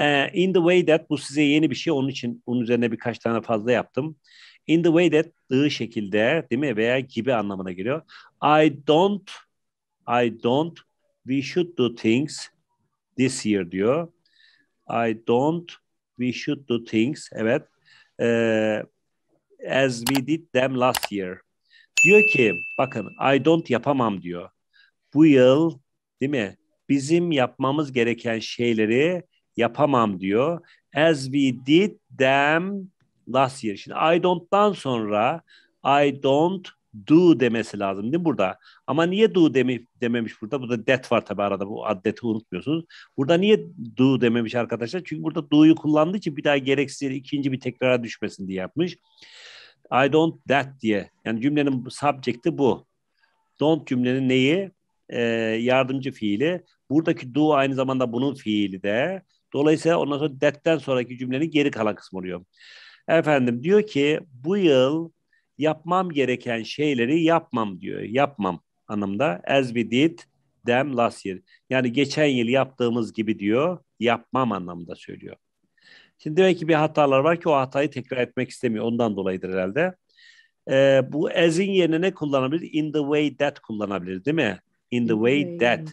Ee, in the way that bu size yeni bir şey onun için bunun üzerine birkaç tane fazla yaptım. In the way that dığı şekilde değil mi veya gibi anlamına geliyor. I don't I don't we should do things this year diyor. I don't we should do things evet uh, as we did them last year. Diyor ki bakın I don't yapamam diyor. Bu yıl değil mi? Bizim yapmamız gereken şeyleri yapamam diyor. As we did them last year. Şimdi I don't'tan sonra I don't do demesi lazım değil mi burada? Ama niye do demi, dememiş burada? Burada that var tabii arada bu addeti unutmuyorsunuz. Burada niye do dememiş arkadaşlar? Çünkü burada do'yu kullandığı için bir daha gereksiz yere ikinci bir tekrara düşmesin diye yapmış. I don't that diye. Yani cümlenin subject'i bu. Don't cümlenin neyi? Ee, yardımcı fiili. Buradaki do aynı zamanda bunun fiili de. Dolayısıyla ondan sonra detten sonraki cümlenin geri kalan kısmı oluyor. Efendim diyor ki bu yıl yapmam gereken şeyleri yapmam diyor. Yapmam anlamda as we did them last year. Yani geçen yıl yaptığımız gibi diyor yapmam anlamında söylüyor. Şimdi demek ki bir hatalar var ki o hatayı tekrar etmek istemiyor. Ondan dolayıdır herhalde. Ee, bu as'in yerine ne kullanabilir? In the way that kullanabilir değil mi? In the way that.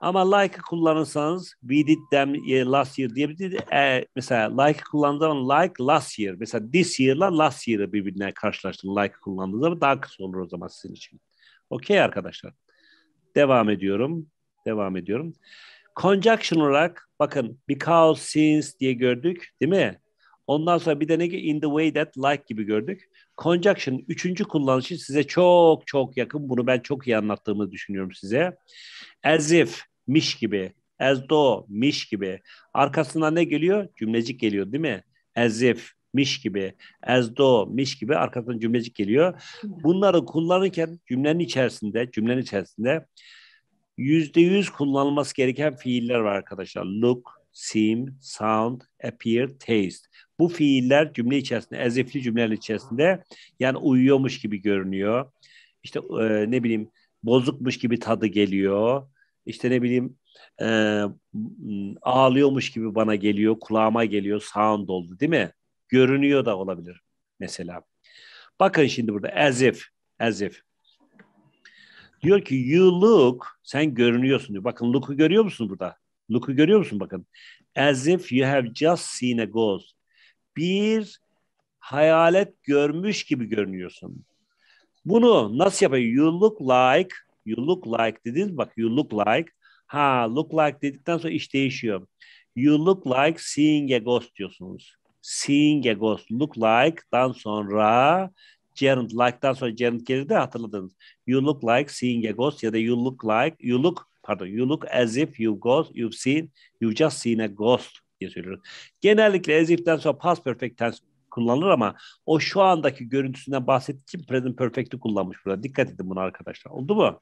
Ama like kullanırsanız we did them last year diyebilir. E, mesela like kullandığı zaman like last year. Mesela this year'la last year'ı birbirine karşılaştırın. like kullandığı zaman daha kısa olur o zaman sizin için. Okey arkadaşlar. Devam ediyorum. Devam ediyorum. Conjunction olarak bakın because since diye gördük değil mi? Ondan sonra bir de ne ki in the way that like gibi gördük. Conjunction üçüncü kullanışı size çok çok yakın. Bunu ben çok iyi anlattığımı düşünüyorum size. As if, miş gibi. As though, miş gibi. Arkasından ne geliyor? Cümlecik geliyor değil mi? As if, miş gibi, as though, miş gibi arkasından cümlecik geliyor. Bunları kullanırken cümlenin içerisinde, cümlenin içerisinde yüzde yüz kullanılması gereken fiiller var arkadaşlar. Look, seem, sound, appear, taste bu fiiller cümle içerisinde, ezifli cümleler içerisinde yani uyuyormuş gibi görünüyor. İşte e, ne bileyim bozukmuş gibi tadı geliyor. İşte ne bileyim e, ağlıyormuş gibi bana geliyor, kulağıma geliyor, sound oldu değil mi? Görünüyor da olabilir mesela. Bakın şimdi burada as if, as if. Diyor ki you look, sen görünüyorsun diyor. Bakın look'u görüyor musun burada? Look'u görüyor musun bakın. As if you have just seen a ghost bir hayalet görmüş gibi görünüyorsun. Bunu nasıl yapayım? You look like, you look like dediniz bak you look like. Ha look like dedikten sonra iş değişiyor. You look like seeing a ghost diyorsunuz. Seeing a ghost, look like'dan sonra gerund, like'dan sonra gerund gelir de hatırladınız. You look like seeing a ghost ya da you look like, you look, pardon, you look as if you've got, you've seen, you've just seen a ghost diye söylüyorum. Genellikle as sonra past perfect tense kullanılır ama o şu andaki görüntüsünden bahsettiği için present perfect'i kullanmış burada. Dikkat edin buna arkadaşlar. Oldu mu?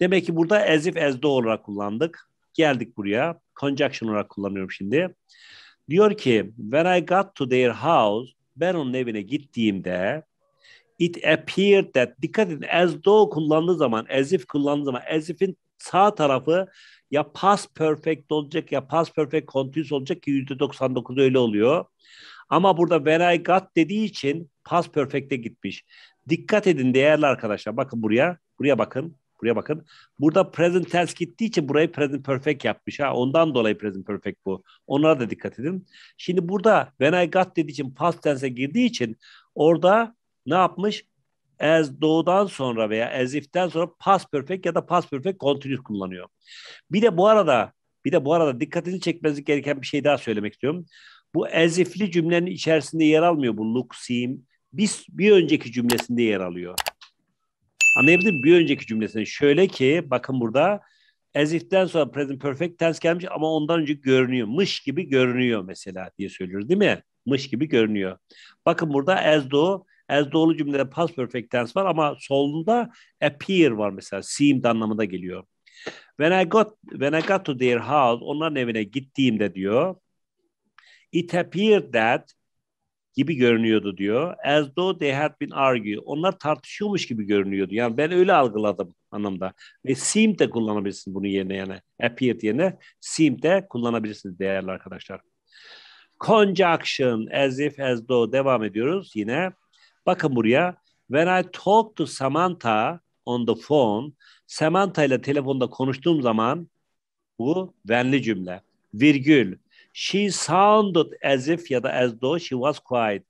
Demek ki burada as if as though olarak kullandık. Geldik buraya. Conjunction olarak kullanıyorum şimdi. Diyor ki when I got to their house ben onun evine gittiğimde it appeared that dikkat edin as though kullandığı zaman as if kullandığı zaman as if'in sağ tarafı ya pass perfect olacak ya pass perfect continuous olacak ki %99 öyle oluyor. Ama burada when I got dediği için pass perfect'e gitmiş. Dikkat edin değerli arkadaşlar. Bakın buraya. Buraya bakın. Buraya bakın. Burada present tense gittiği için burayı present perfect yapmış. Ha. Ondan dolayı present perfect bu. Onlara da dikkat edin. Şimdi burada when I got dediği için past tense'e girdiği için orada ne yapmış? as doğudan sonra veya as if'ten sonra past perfect ya da past perfect continuous kullanıyor. Bir de bu arada bir de bu arada dikkatinizi çekmeniz gereken bir şey daha söylemek istiyorum. Bu as if'li cümlenin içerisinde yer almıyor bu look, seem. Bir, bir önceki cümlesinde yer alıyor. Anlayabildin mi? Bir önceki cümlesinde. Şöyle ki bakın burada as if'ten sonra present perfect tense gelmiş ama ondan önce görünüyor. Mış gibi görünüyor mesela diye söylüyoruz değil mi? Mış gibi görünüyor. Bakın burada as though as doğru cümlede past perfect tense var ama solda appear var mesela. Seemed anlamında geliyor. When I got when I got to their house, onların evine gittiğimde diyor. It appeared that gibi görünüyordu diyor. As though they had been arguing. Onlar tartışıyormuş gibi görünüyordu. Yani ben öyle algıladım anlamda. Ve seem de kullanabilirsiniz bunu yerine yani. appear yerine seem de kullanabilirsiniz değerli arkadaşlar. Conjunction as if as though devam ediyoruz yine. Bakın buraya. When I talk to Samantha on the phone, Samantha ile telefonda konuştuğum zaman bu venli cümle. Virgül. She sounded as if ya da as though she was quite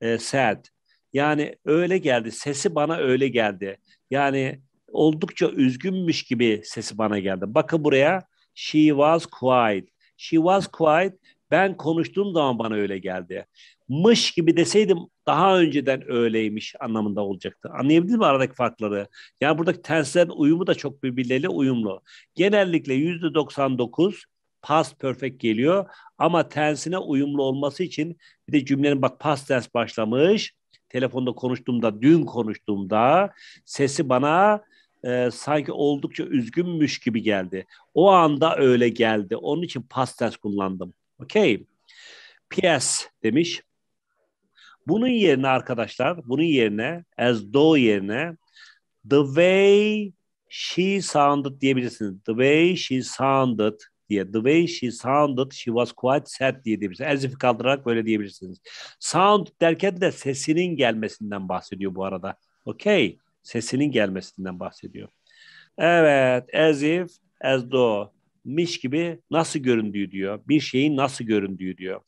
e, sad. Yani öyle geldi. Sesi bana öyle geldi. Yani oldukça üzgünmüş gibi sesi bana geldi. Bakın buraya. She was quiet. She was quiet. Ben konuştuğum zaman bana öyle geldi mış gibi deseydim daha önceden öyleymiş anlamında olacaktı. Anlayabildiniz mi aradaki farkları? Yani buradaki tenslerin uyumu da çok birbirleriyle uyumlu. Genellikle yüzde 99 past perfect geliyor ama tensine uyumlu olması için bir de cümlenin bak past tense başlamış. Telefonda konuştuğumda, dün konuştuğumda sesi bana e, sanki oldukça üzgünmüş gibi geldi. O anda öyle geldi. Onun için past tense kullandım. okay P.S. demiş. Bunun yerine arkadaşlar, bunun yerine as though yerine the way she sounded diyebilirsiniz. The way she sounded diye. The way she sounded, she was quite sad diye diyebilirsiniz. As if kaldırarak böyle diyebilirsiniz. Sound derken de sesinin gelmesinden bahsediyor bu arada. Okay, Sesinin gelmesinden bahsediyor. Evet. As if, as though. Miş gibi nasıl göründüğü diyor. Bir şeyin nasıl göründüğü diyor.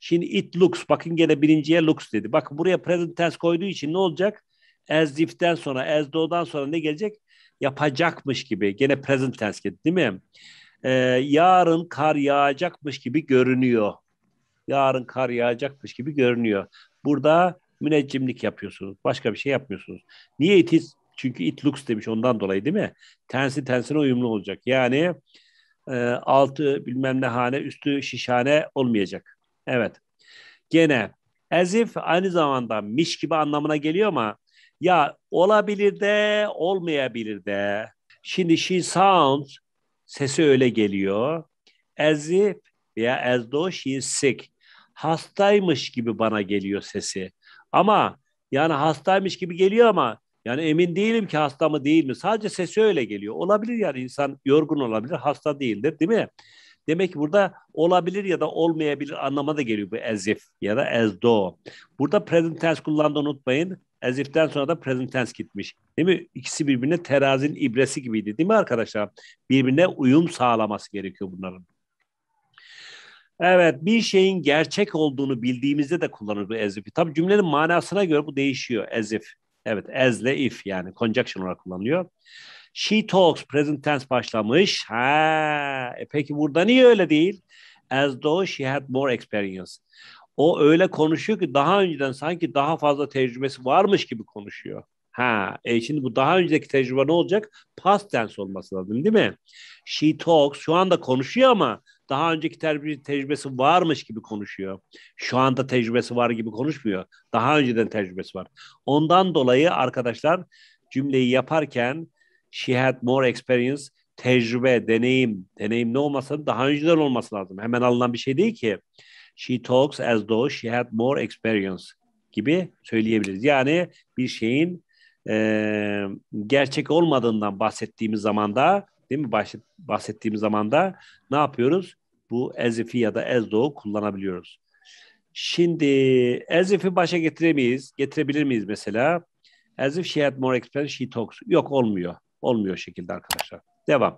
Şimdi it looks. Bakın gene birinciye looks dedi. Bakın buraya present tense koyduğu için ne olacak? As if'ten sonra, as do'dan sonra ne gelecek? Yapacakmış gibi. Gene present tense geldi değil mi? Ee, yarın kar yağacakmış gibi görünüyor. Yarın kar yağacakmış gibi görünüyor. Burada müneccimlik yapıyorsunuz. Başka bir şey yapmıyorsunuz. Niye it is? Çünkü it looks demiş ondan dolayı değil mi? Tensi tensine uyumlu olacak. Yani e, altı bilmem ne hane, üstü şişhane olmayacak. Evet. Gene as if aynı zamanda miş gibi anlamına geliyor ama ya olabilir de olmayabilir de. Şimdi she sounds sesi öyle geliyor. As if veya as though she is sick. Hastaymış gibi bana geliyor sesi. Ama yani hastaymış gibi geliyor ama yani emin değilim ki hasta mı değil mi. Sadece sesi öyle geliyor. Olabilir yani insan yorgun olabilir, hasta değildir değil mi? Demek ki burada olabilir ya da olmayabilir anlamına da geliyor bu as if ya da as though. Burada present tense kullandı unutmayın. As if'ten sonra da present tense gitmiş. Değil mi? İkisi birbirine terazinin ibresi gibiydi değil mi arkadaşlar? Birbirine uyum sağlaması gerekiyor bunların. Evet bir şeyin gerçek olduğunu bildiğimizde de kullanır bu as if'i. Tabi cümlenin manasına göre bu değişiyor as if. Evet as ile if yani conjunction olarak kullanılıyor. She talks present tense başlamış. Ha, e peki burada niye öyle değil? As though she had more experience. O öyle konuşuyor ki daha önceden sanki daha fazla tecrübesi varmış gibi konuşuyor. Ha, e şimdi bu daha önceki tecrübe ne olacak? Past tense olması lazım değil mi? She talks şu anda konuşuyor ama daha önceki tecrübesi varmış gibi konuşuyor. Şu anda tecrübesi var gibi konuşmuyor. Daha önceden tecrübesi var. Ondan dolayı arkadaşlar cümleyi yaparken she had more experience tecrübe, deneyim. Deneyim ne olmasa daha önceden olması lazım. Hemen alınan bir şey değil ki. She talks as though she had more experience gibi söyleyebiliriz. Yani bir şeyin e, gerçek olmadığından bahsettiğimiz zamanda değil mi? Bahsettiğimiz zamanda ne yapıyoruz? Bu as if'i ya da as though kullanabiliyoruz. Şimdi as if'i başa getiremeyiz. Getirebilir miyiz mesela? As if she had more experience, she talks. Yok olmuyor. Olmuyor şekilde arkadaşlar. Devam.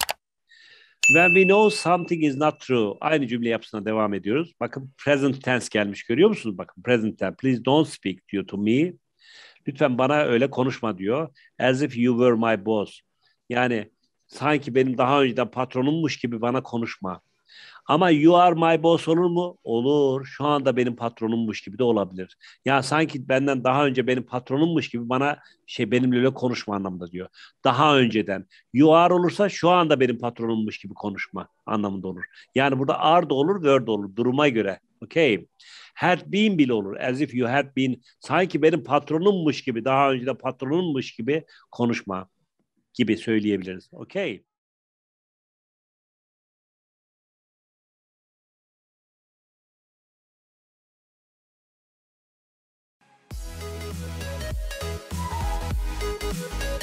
When we know something is not true. Aynı cümle yapısına devam ediyoruz. Bakın present tense gelmiş görüyor musunuz? Bakın present tense. Please don't speak diyor to me. Lütfen bana öyle konuşma diyor. As if you were my boss. Yani sanki benim daha önceden patronummuş gibi bana konuşma. Ama you are my boss olur mu? Olur. Şu anda benim patronummuş gibi de olabilir. Ya sanki benden daha önce benim patronummuş gibi bana şey benimle öyle konuşma anlamında diyor. Daha önceden. You are olursa şu anda benim patronummuş gibi konuşma anlamında olur. Yani burada are da olur, were de olur. Duruma göre. Okay. Had been bile olur. As if you had been. Sanki benim patronummuş gibi, daha önce de patronummuş gibi konuşma gibi söyleyebiliriz. Okay. Bye.